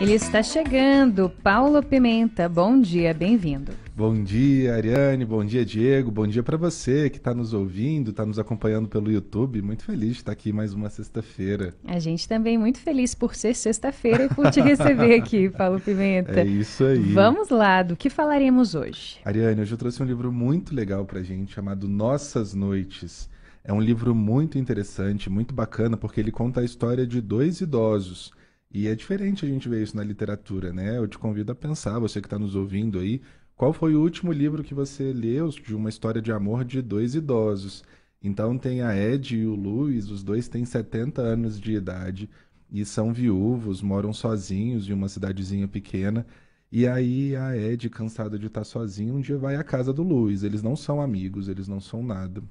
Ele está chegando, Paulo Pimenta. Bom dia, bem-vindo. Bom dia, Ariane. Bom dia, Diego. Bom dia para você que está nos ouvindo, está nos acompanhando pelo YouTube. Muito feliz de estar aqui mais uma sexta-feira. A gente também muito feliz por ser sexta-feira e por te receber aqui, Paulo Pimenta. É isso aí. Vamos lá, do que falaremos hoje? Ariane, hoje eu trouxe um livro muito legal para gente chamado Nossas Noites. É um livro muito interessante, muito bacana, porque ele conta a história de dois idosos e é diferente a gente ver isso na literatura, né? Eu te convido a pensar, você que está nos ouvindo aí, qual foi o último livro que você leu de uma história de amor de dois idosos? Então tem a Ed e o Luiz, os dois têm 70 anos de idade e são viúvos, moram sozinhos em uma cidadezinha pequena. E aí a Ed, cansada de estar tá sozinha, um dia vai à casa do Luiz. Eles não são amigos, eles não são nada.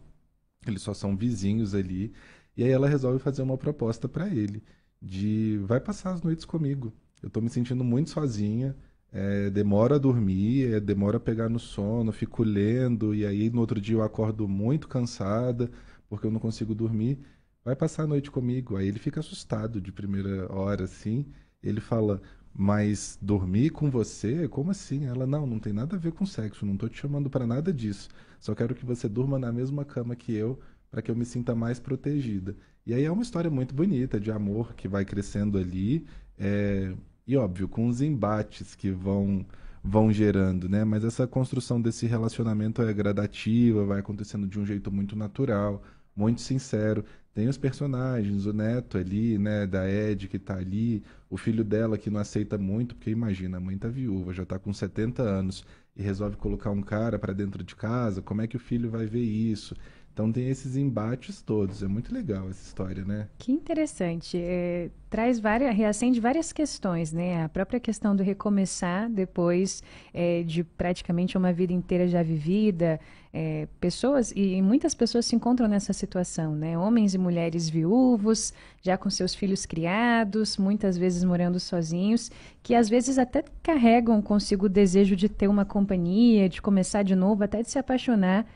Eles só são vizinhos ali. E aí ela resolve fazer uma proposta para ele de vai passar as noites comigo. Eu estou me sentindo muito sozinha, é, demora a dormir, é, demora a pegar no sono, fico lendo, e aí no outro dia eu acordo muito cansada, porque eu não consigo dormir. Vai passar a noite comigo. Aí ele fica assustado de primeira hora, assim. Ele fala, mas dormir com você? Como assim? Ela, não, não tem nada a ver com sexo, não estou te chamando para nada disso. Só quero que você durma na mesma cama que eu, para que eu me sinta mais protegida. E aí é uma história muito bonita de amor que vai crescendo ali, é... e óbvio, com os embates que vão vão gerando, né? Mas essa construção desse relacionamento é gradativa, vai acontecendo de um jeito muito natural, muito sincero. Tem os personagens, o neto ali, né, da Ed que tá ali, o filho dela que não aceita muito, porque imagina, a mãe tá viúva, já tá com 70 anos e resolve colocar um cara para dentro de casa, como é que o filho vai ver isso? Então tem esses embates todos. É muito legal essa história, né? Que interessante. É, traz várias, reacende várias questões, né? A própria questão do recomeçar depois é, de praticamente uma vida inteira já vivida. É, pessoas, e muitas pessoas se encontram nessa situação, né? Homens e mulheres viúvos, já com seus filhos criados, muitas vezes morando sozinhos, que às vezes até carregam consigo o desejo de ter uma companhia, de começar de novo, até de se apaixonar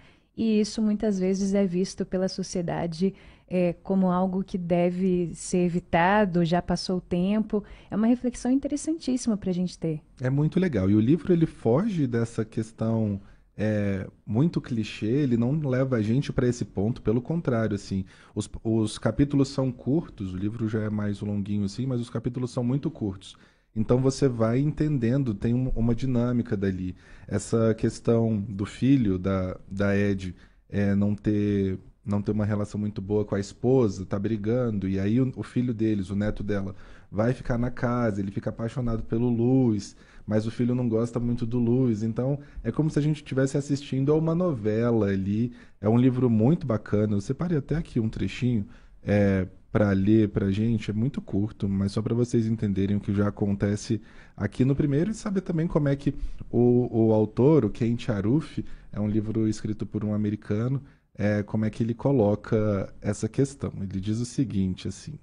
e isso muitas vezes é visto pela sociedade é, como algo que deve ser evitado, já passou o tempo. É uma reflexão interessantíssima para a gente ter. É muito legal. E o livro ele foge dessa questão é, muito clichê, ele não leva a gente para esse ponto, pelo contrário, assim, os, os capítulos são curtos, o livro já é mais longuinho assim, mas os capítulos são muito curtos. Então você vai entendendo, tem uma dinâmica dali. Essa questão do filho da, da Ed é, não ter não ter uma relação muito boa com a esposa, tá brigando, e aí o, o filho deles, o neto dela, vai ficar na casa, ele fica apaixonado pelo Luiz, mas o filho não gosta muito do Luiz. Então, é como se a gente estivesse assistindo a uma novela ali. É um livro muito bacana. Eu separei até aqui um trechinho é, para ler para gente é muito curto, mas só para vocês entenderem o que já acontece aqui no primeiro e saber também como é que o, o autor, o Kent Aruf, é um livro escrito por um americano, é, como é que ele coloca essa questão. Ele diz o seguinte, assim...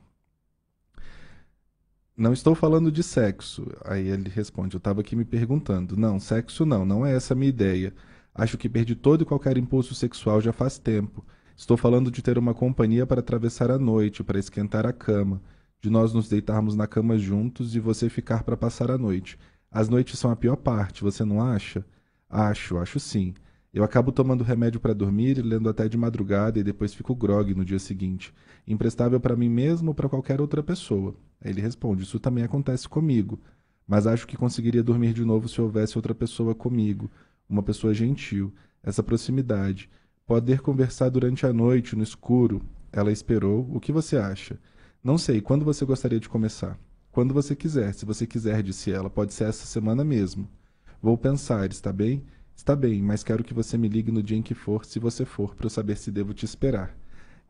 Não estou falando de sexo. Aí ele responde, eu estava aqui me perguntando. Não, sexo não, não é essa a minha ideia. Acho que perdi todo e qualquer impulso sexual já faz tempo. Estou falando de ter uma companhia para atravessar a noite, para esquentar a cama, de nós nos deitarmos na cama juntos e você ficar para passar a noite. As noites são a pior parte, você não acha? Acho, acho sim. Eu acabo tomando remédio para dormir e lendo até de madrugada e depois fico grogue no dia seguinte. Imprestável para mim mesmo ou para qualquer outra pessoa. Aí ele responde: Isso também acontece comigo. Mas acho que conseguiria dormir de novo se houvesse outra pessoa comigo. Uma pessoa gentil. Essa proximidade. Poder conversar durante a noite, no escuro. Ela esperou. O que você acha? Não sei. Quando você gostaria de começar? Quando você quiser. Se você quiser, disse ela. Pode ser essa semana mesmo. Vou pensar, está bem? Está bem, mas quero que você me ligue no dia em que for, se você for, para eu saber se devo te esperar.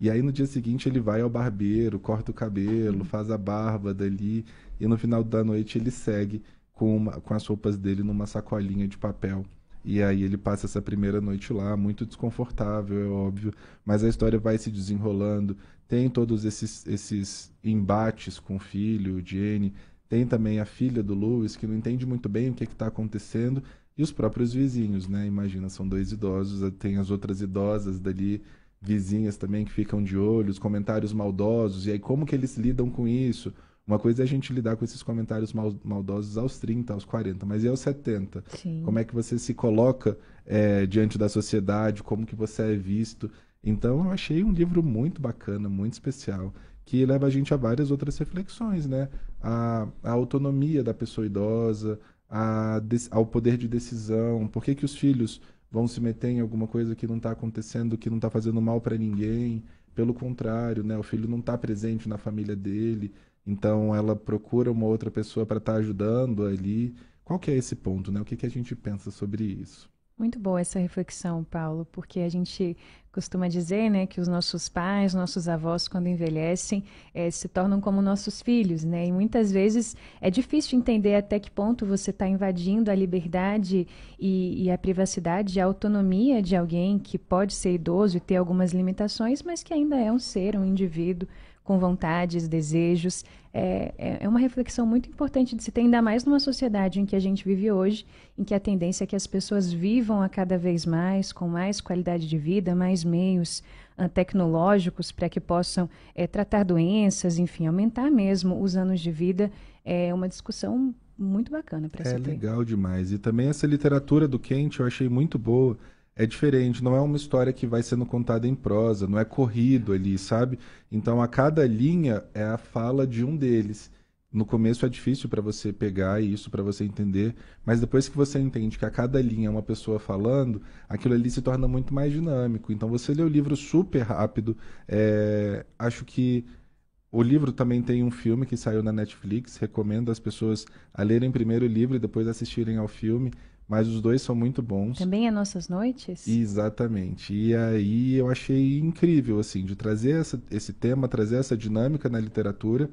E aí no dia seguinte ele vai ao barbeiro, corta o cabelo, uhum. faz a barba dali, e no final da noite ele segue com, uma, com as roupas dele numa sacolinha de papel e aí ele passa essa primeira noite lá, muito desconfortável, é óbvio, mas a história vai se desenrolando. Tem todos esses, esses embates com o filho, o Jenny. Tem também a filha do Lewis, que não entende muito bem o que é está acontecendo. E os próprios vizinhos, né? Imagina, são dois idosos, tem as outras idosas dali, vizinhas também que ficam de olho, os comentários maldosos. E aí como que eles lidam com isso? Uma coisa é a gente lidar com esses comentários mal, maldosos aos 30, aos 40, mas e aos 70? Sim. Como é que você se coloca é, diante da sociedade? Como que você é visto? Então, eu achei um livro muito bacana, muito especial, que leva a gente a várias outras reflexões, né? A, a autonomia da pessoa idosa, a, ao poder de decisão, por que, que os filhos vão se meter em alguma coisa que não está acontecendo, que não está fazendo mal para ninguém? Pelo contrário, né? O filho não está presente na família dele. Então ela procura uma outra pessoa para estar tá ajudando ali. Qual que é esse ponto, né? O que, que a gente pensa sobre isso? Muito boa essa reflexão, Paulo, porque a gente costuma dizer, né, que os nossos pais, nossos avós, quando envelhecem, é, se tornam como nossos filhos, né? E muitas vezes é difícil entender até que ponto você está invadindo a liberdade e, e, a privacidade, a autonomia de alguém que pode ser idoso e ter algumas limitações, mas que ainda é um ser, um indivíduo com vontades, desejos. É, é, é uma reflexão muito importante de se ter, ainda mais numa sociedade em que a gente vive hoje, em que a tendência é que as pessoas vivam a cada vez mais, com mais qualidade de vida, mais mais meios uh, tecnológicos para que possam é, tratar doenças, enfim, aumentar mesmo os anos de vida, é uma discussão muito bacana para É ter. legal demais. E também essa literatura do Quente eu achei muito boa. É diferente, não é uma história que vai sendo contada em prosa, não é corrido ali, sabe? Então a cada linha é a fala de um deles no começo é difícil para você pegar isso, para você entender, mas depois que você entende que a cada linha é uma pessoa falando, aquilo ali se torna muito mais dinâmico. Então você lê o livro super rápido. É, acho que o livro também tem um filme que saiu na Netflix. Recomendo as pessoas a lerem primeiro o livro e depois assistirem ao filme. Mas os dois são muito bons. Também é Nossas Noites? Exatamente. E aí eu achei incrível, assim, de trazer essa, esse tema, trazer essa dinâmica na literatura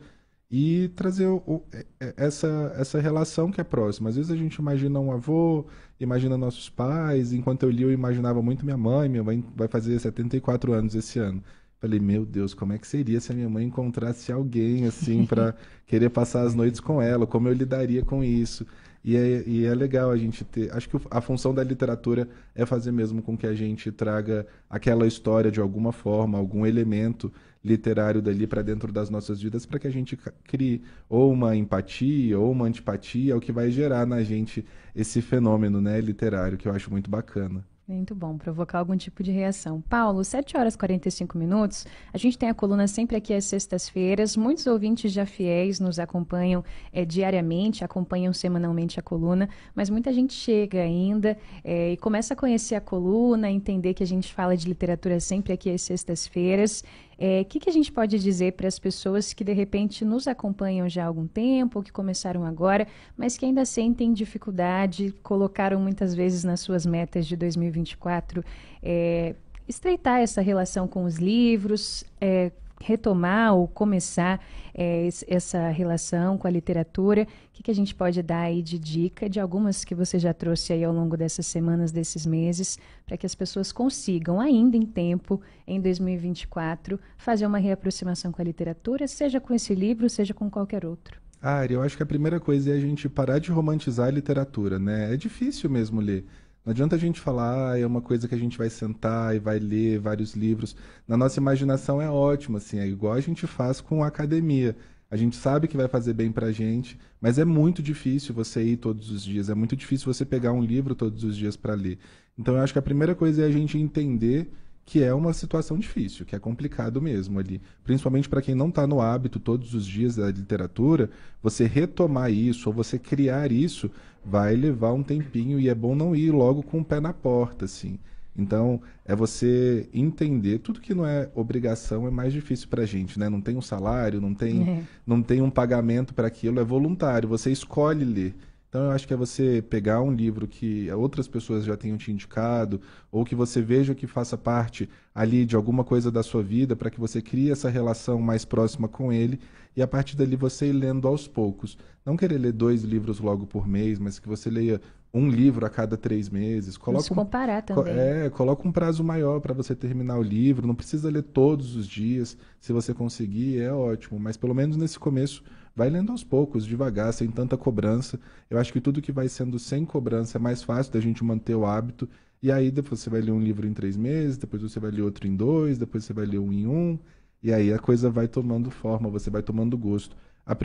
e trazer o, o, é, é, essa, essa relação que é próxima. Às vezes a gente imagina um avô, imagina nossos pais. Enquanto eu li, eu imaginava muito minha mãe. Minha mãe vai fazer 74 anos esse ano. Falei, meu Deus, como é que seria se a minha mãe encontrasse alguém assim para querer passar as noites com ela? Como eu lidaria com isso? E é, e é legal a gente ter. Acho que a função da literatura é fazer mesmo com que a gente traga aquela história de alguma forma, algum elemento literário dali para dentro das nossas vidas para que a gente crie ou uma empatia ou uma antipatia, é o que vai gerar na gente esse fenômeno né, literário que eu acho muito bacana. Muito bom, provocar algum tipo de reação. Paulo, 7 horas e 45 minutos. A gente tem a coluna sempre aqui às sextas-feiras. Muitos ouvintes já fiéis nos acompanham é, diariamente, acompanham semanalmente a coluna, mas muita gente chega ainda é, e começa a conhecer a coluna, entender que a gente fala de literatura sempre aqui às sextas-feiras. É, o é, que, que a gente pode dizer para as pessoas que de repente nos acompanham já há algum tempo, ou que começaram agora, mas que ainda sentem dificuldade, colocaram muitas vezes nas suas metas de 2024 é, estreitar essa relação com os livros, é, retomar ou começar é, essa relação com a literatura, o que, que, a gente pode dar aí de dica de algumas que você já trouxe aí ao longo dessas semanas, desses meses, para que as pessoas consigam, ainda em tempo, em 2024, fazer uma reaproximação com a literatura, seja com esse livro, seja com qualquer outro? Ah, eu acho que a primeira coisa é a gente parar de romantizar a literatura, né? É difícil mesmo ler. Não adianta a gente falar, ah, é uma coisa que a gente vai sentar e vai ler vários livros. Na nossa imaginação é ótimo, assim, é igual a gente faz com a academia. A gente sabe que vai fazer bem pra gente, mas é muito difícil você ir todos os dias, é muito difícil você pegar um livro todos os dias para ler. Então eu acho que a primeira coisa é a gente entender que é uma situação difícil, que é complicado mesmo ali. Principalmente para quem não está no hábito todos os dias da literatura, você retomar isso ou você criar isso vai levar um tempinho e é bom não ir logo com o pé na porta, assim. Então, é você entender tudo que não é obrigação é mais difícil para a gente, né? Não tem um salário, não tem, é. não tem um pagamento para aquilo, é voluntário. Você escolhe ler. Então eu acho que é você pegar um livro que outras pessoas já tenham te indicado, ou que você veja que faça parte ali de alguma coisa da sua vida, para que você crie essa relação mais próxima com ele, e a partir dali você ir lendo aos poucos. Não querer ler dois livros logo por mês, mas que você leia um livro a cada três meses. Coloca um, comparar também. É, coloca um prazo maior para você terminar o livro. Não precisa ler todos os dias. Se você conseguir, é ótimo. Mas pelo menos nesse começo, vai lendo aos poucos, devagar, sem tanta cobrança. Eu acho que tudo que vai sendo sem cobrança é mais fácil da gente manter o hábito. E aí depois você vai ler um livro em três meses, depois você vai ler outro em dois, depois você vai ler um em um. E aí a coisa vai tomando forma, você vai tomando gosto.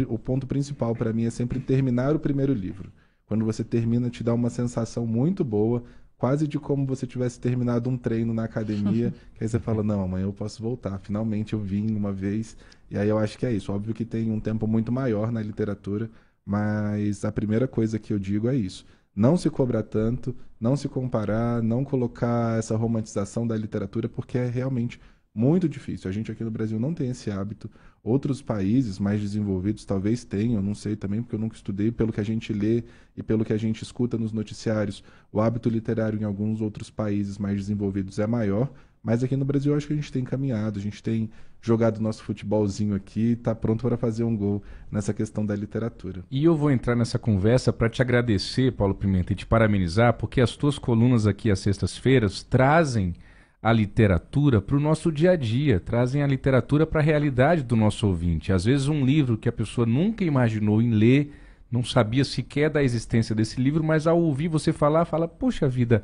o ponto principal para mim é sempre terminar o primeiro livro. Quando você termina, te dá uma sensação muito boa, quase de como você tivesse terminado um treino na academia, que aí você fala, não, amanhã eu posso voltar, finalmente eu vim uma vez. E aí eu acho que é isso. Óbvio que tem um tempo muito maior na literatura, mas a primeira coisa que eu digo é isso. Não se cobrar tanto, não se comparar, não colocar essa romantização da literatura, porque é realmente muito difícil. A gente aqui no Brasil não tem esse hábito. Outros países mais desenvolvidos talvez tenham, não sei também, porque eu nunca estudei, pelo que a gente lê e pelo que a gente escuta nos noticiários, o hábito literário em alguns outros países mais desenvolvidos é maior, mas aqui no Brasil eu acho que a gente tem caminhado, a gente tem jogado nosso futebolzinho aqui, está pronto para fazer um gol nessa questão da literatura. E eu vou entrar nessa conversa para te agradecer, Paulo Pimenta, e te parabenizar, porque as tuas colunas aqui às sextas-feiras trazem a literatura para o nosso dia a dia, trazem a literatura para a realidade do nosso ouvinte. Às vezes, um livro que a pessoa nunca imaginou em ler, não sabia sequer da existência desse livro, mas ao ouvir você falar, fala: Poxa vida,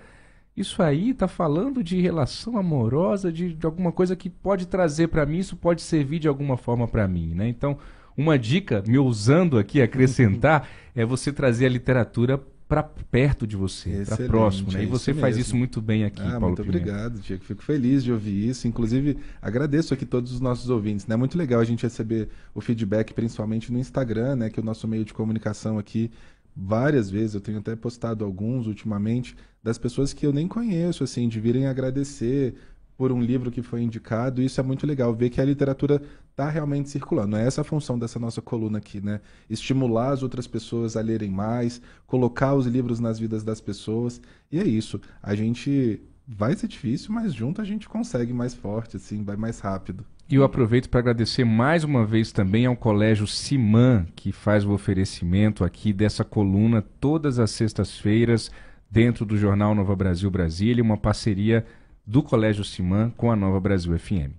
isso aí está falando de relação amorosa, de, de, alguma coisa que pode trazer para mim, isso pode servir de alguma forma para mim. Né? Então, uma dica, me ousando aqui acrescentar, é você trazer a literatura para perto de você, para próximo. Né? E é você isso faz mesmo. isso muito bem aqui, ah, Paulo Muito Pimenta. obrigado, Diego. Fico feliz de ouvir isso. Inclusive, agradeço aqui todos os nossos ouvintes. Né? É né? muito legal a gente receber o feedback, principalmente no Instagram, né? que é o nosso meio de comunicação aqui. Várias vezes, eu tenho até postado alguns ultimamente, das pessoas que eu nem conheço, assim, de virem agradecer por um livro que foi indicado. Isso é muito legal, ver que a literatura está realmente circulando. É essa a função dessa nossa coluna aqui, né? Estimular as outras pessoas a lerem mais, colocar os livros nas vidas das pessoas. E é isso. A gente vai ser difícil, mas junto a gente consegue mais forte, assim, vai mais rápido. E eu aproveito para agradecer mais uma vez também ao Colégio Simã que faz o oferecimento aqui dessa coluna todas as sextas-feiras, dentro do jornal Nova Brasil Brasília, uma parceria do Colégio Simã com a Nova Brasil FM.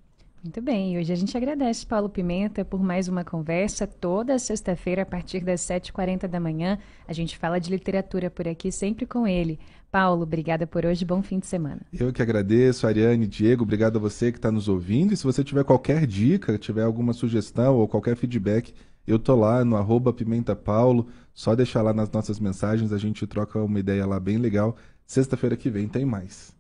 Muito bem, hoje a gente agradece Paulo Pimenta por mais uma conversa. Toda sexta-feira, a partir das 7h40 da manhã, a gente fala de literatura por aqui, sempre com ele. Paulo, obrigada por hoje, bom fim de semana. Eu que agradeço, Ariane, Diego, obrigado a você que está nos ouvindo. E se você tiver qualquer dica, tiver alguma sugestão ou qualquer feedback, eu tô lá no arroba Pimenta Paulo, só deixar lá nas nossas mensagens, a gente troca uma ideia lá bem legal. Sexta-feira que vem tem mais.